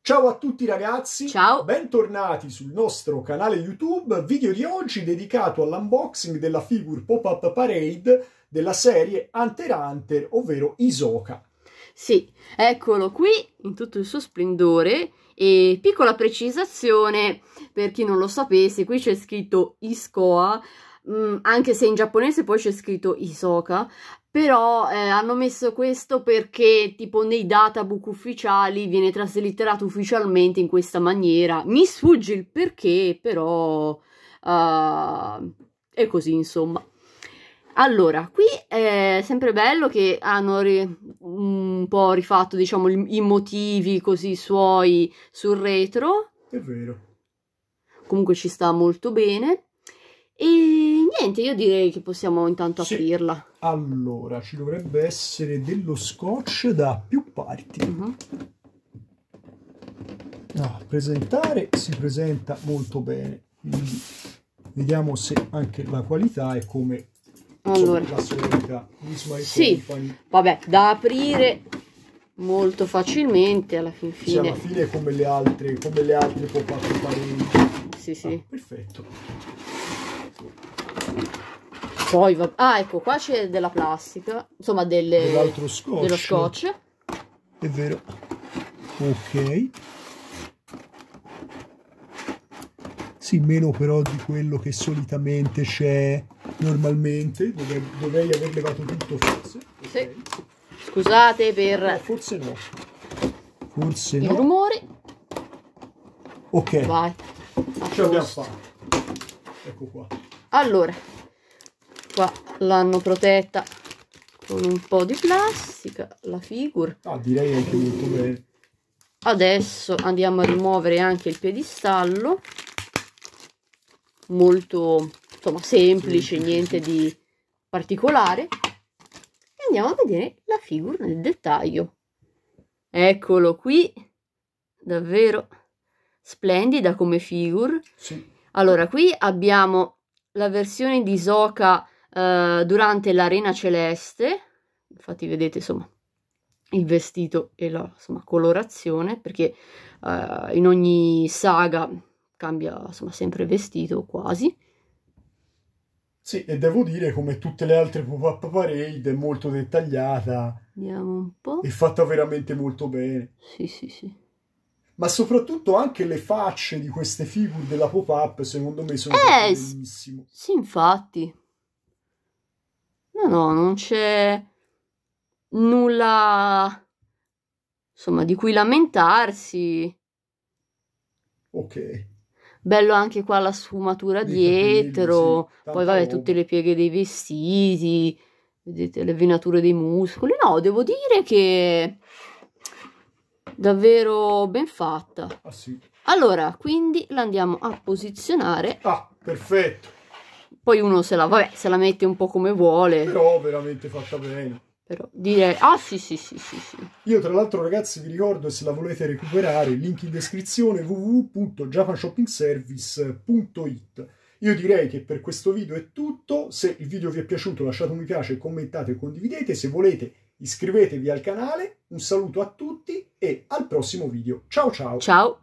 Ciao a tutti ragazzi, Ciao. bentornati sul nostro canale YouTube, video di oggi dedicato all'unboxing della figure pop-up parade della serie Hunter Hunter, ovvero Isoka. Sì, eccolo qui in tutto il suo splendore e piccola precisazione per chi non lo sapesse, qui c'è scritto Iscoa Mm, anche se in giapponese poi c'è scritto Isoka, però eh, hanno messo questo perché tipo nei databook ufficiali viene traslitterato ufficialmente in questa maniera. Mi sfugge il perché, però uh, è così insomma. Allora, qui è sempre bello che hanno un po' rifatto, diciamo, i motivi così suoi sul retro. È vero. Comunque ci sta molto bene. E niente, io direi che possiamo intanto sì. aprirla. Allora, ci dovrebbe essere dello scotch da più parti. Uh -huh. ah, presentare si presenta molto bene. Quindi vediamo se anche la qualità è come allora. la solita. Sì, company. vabbè, da aprire molto facilmente alla fin fine. Sì, alla fine come le altre, come le altre pop-up Sì, sì. Ah, perfetto. Poi va... Ah, ecco, qua c'è della plastica, insomma delle... scotch. dello scotch. È vero. Ok. Sì, meno però di quello che solitamente c'è normalmente. Dove... Dovrei, aver levato tutto forse. Okay. Sì. Scusate per... No, eh, forse no. Forse Il no. I rumori. Ok. Vai. Ci abbiamo fatto. Ecco qua allora qua l'hanno protetta con un po' di plastica la figure ah, direi anche molto bene adesso andiamo a rimuovere anche il piedistallo molto insomma semplice sì. niente di particolare e andiamo a vedere la figura nel dettaglio eccolo qui davvero splendida come figure sì. allora qui abbiamo la versione di Soka eh, durante l'Arena Celeste, infatti vedete insomma il vestito e la insomma, colorazione, perché eh, in ogni saga cambia insomma, sempre vestito quasi. Sì, e devo dire, come tutte le altre pop-up parade, è molto dettagliata. Vediamo un po'. È fatta veramente molto bene. Sì, sì, sì ma soprattutto anche le facce di queste figure della pop-up, secondo me, sono eh, benissimo. Sì, infatti. No, no, non c'è nulla, insomma, di cui lamentarsi. Ok. Bello anche qua la sfumatura Dei dietro, capelli, sì, poi vabbè roba. tutte le pieghe dei vestiti, vedete le venature dei muscoli. No, devo dire che davvero ben fatta. Ah, sì. Allora, quindi la andiamo a posizionare. Ah, perfetto. Poi uno se la, vabbè, se la mette un po' come vuole. Però veramente fatta bene. Però direi, ah sì sì sì sì sì. Io tra l'altro ragazzi vi ricordo se la volete recuperare, link in descrizione www.japanshoppingservice.it io direi che per questo video è tutto, se il video vi è piaciuto lasciate un mi piace, commentate e condividete, se volete Iscrivetevi al canale, un saluto a tutti e al prossimo video. Ciao ciao! Ciao!